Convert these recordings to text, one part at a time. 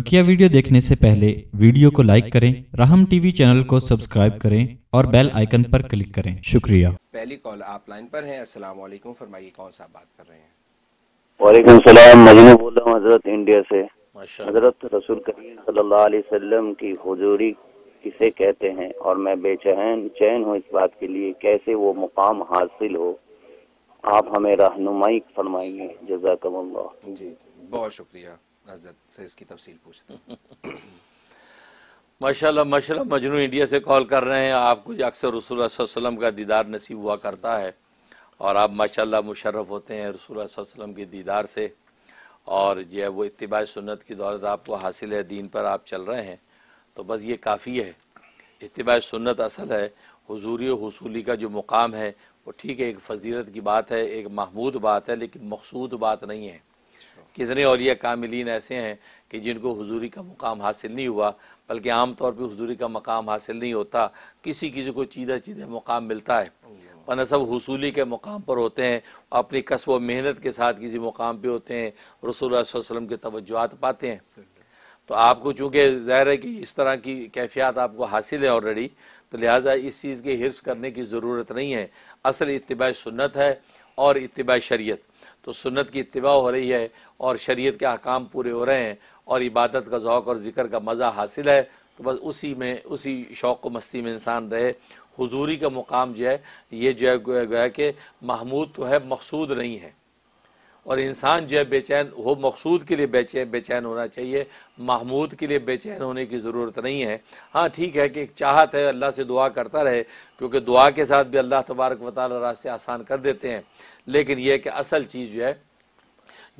बकिया वीडियो देखने से पहले वीडियो को लाइक करें राहम टीवी चैनल को सब्सक्राइब करें और बेल आइकन पर क्लिक करें शुक्रिया पहली कॉल आप लाइन पर हैं अस्सलाम वालेकुम फरमाइए कौन सा बात कर रहे हैं वालेकुम सलाम मैं बोल रहा हूँ हजरत इंडिया से हजरत रसूल करीम सल्लल्लाहु अलैहि वसल्लम की हुजूरी किसे कहते हैं और मैं बेचैन चैन हूँ इस बात के लिए कैसे वो मुकाम हासिल हो आप हमें रहनुमाई फरमाइए जी बहुत शुक्रिया हजरत से इसकी तफसील पूछते हैं माशाल्लाह माशाल्लाह मजनू इंडिया से कॉल कर रहे हैं आपको अक्सर रसूल वसल्लम का दीदार नसीब हुआ करता है और आप माशाल्लाह मुशर्रफ होते हैं रसूल वसल्लम के दीदार से और जो है वो इतबा सुन्नत की दौलत आपको हासिल है दीन पर आप चल रहे हैं तो बस ये काफ़ी है इतबा सुन्नत असल है हजूरी हसूली का जो मुकाम है वो ठीक है एक फजीरत की बात है एक महमूद बात है लेकिन मकसूद बात नहीं है कितने औलिया कामिलीन ऐसे हैं कि जिनको हजूरी का मुकाम हासिल नहीं हुआ बल्कि आम तौर पे हजूरी का मकाम हासिल नहीं होता किसी किसी को चीधा चीधे मुकाम मिलता है वरना सब हसूली के मुक़ाम पर होते हैं अपनी कसब मेहनत के साथ किसी मुकाम पे होते हैं रसूल वसम के तोज्जुआत पाते हैं तो आपको चूँकि ज़ाहिर है कि इस तरह की कैफियत आपको हासिल है ऑलरेडी तो लिहाजा इस चीज़ के हिफ्स करने की ज़रूरत नहीं है असल इतबा सुन्नत है और इतबा शरीयत तो सुन्नत की इतबा हो रही है और शरीयत के अहकाम पूरे हो रहे हैं और इबादत का ओक़ और ज़िक्र का मज़ा हासिल है तो बस उसी में उसी शौक़ मस्ती में इंसान रहे हजूरी का मुकाम जो है ये जो है गोया कि महमूद तो है मकसूद नहीं है और इंसान जो है बेचैन हो मकसूद के लिए बेचैन बेचैन होना चाहिए महमूद के लिए बेचैन होने की ज़रूरत नहीं है हाँ ठीक है कि एक चाहत है अल्लाह से दुआ करता रहे क्योंकि दुआ के साथ भी अल्लाह तबारक वाली रास्ते आसान कर देते हैं लेकिन यह कि असल चीज़ जो है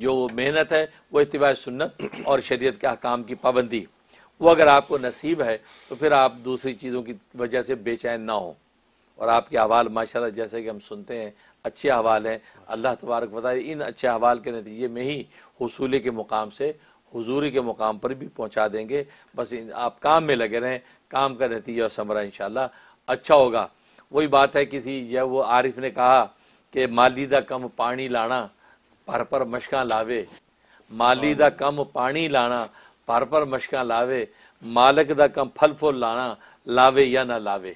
जो वो मेहनत है वो इतवा सुन्नत और शरीयत के अहकाम की पाबंदी वो अगर आपको नसीब है तो फिर आप दूसरी चीज़ों की वजह से बेचैन ना हो और आपके अहवाल माशाल्लाह जैसे कि हम सुनते हैं अच्छे अहवाल हैं अल्लाह तबारक बताए इन अच्छे अहवाल के नतीजे में ही हसूले के मुकाम से हजूरी के मुकाम पर भी पहुँचा देंगे बस आप काम में लगे रहें काम का नतीजा और समरा इन अच्छा होगा वही बात है किसी या वो आरिफ ने कहा कि माली दा कम पानी लाना भर पर मशक लावे माली का कम पानी लाना भर पर मशक लावे मालक दा कम फल फूल लाना लावे या ना लावे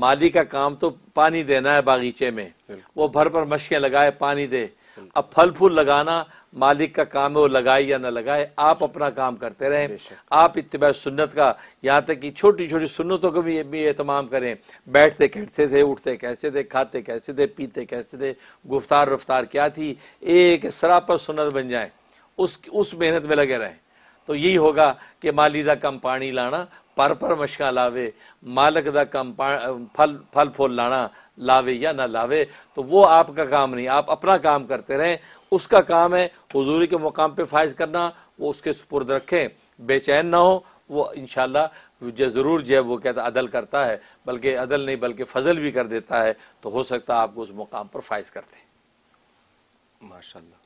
माली का काम तो पानी देना है बागीचे में वो भर भर मशकें लगाए पानी दे अब फल फूल लगाना मालिक का काम है वो लगाए या ना लगाए आप अपना काम करते रहें आप इतब सुन्नत का यहाँ तक कि छोटी छोटी सुन्नतों को भी भी एहतमाम करें बैठते कैसे थे उठते कैसे थे खाते कैसे थे पीते कैसे थे गुफ्तार रफ्तार क्या थी एक सरापा सुन्नत बन जाए उस उस मेहनत में लगे रहें तो यही होगा कि मालिदा कम पानी लाना पर पर मशक लावे मालक का काम फल फल फूल लाना लावे या ना लावे तो वो आपका काम नहीं आप अपना काम करते रहें उसका काम है हजूरी के मुकाम पर फायज करना वो उसके सुपुर्द रखें बेचैन ना हो वो इन ज़रूर जो है वो कहता अदल करता है बल्कि अदल नहीं बल्कि फजल भी कर देता है तो हो सकता है आपको उस मुकाम पर फायज करते माशा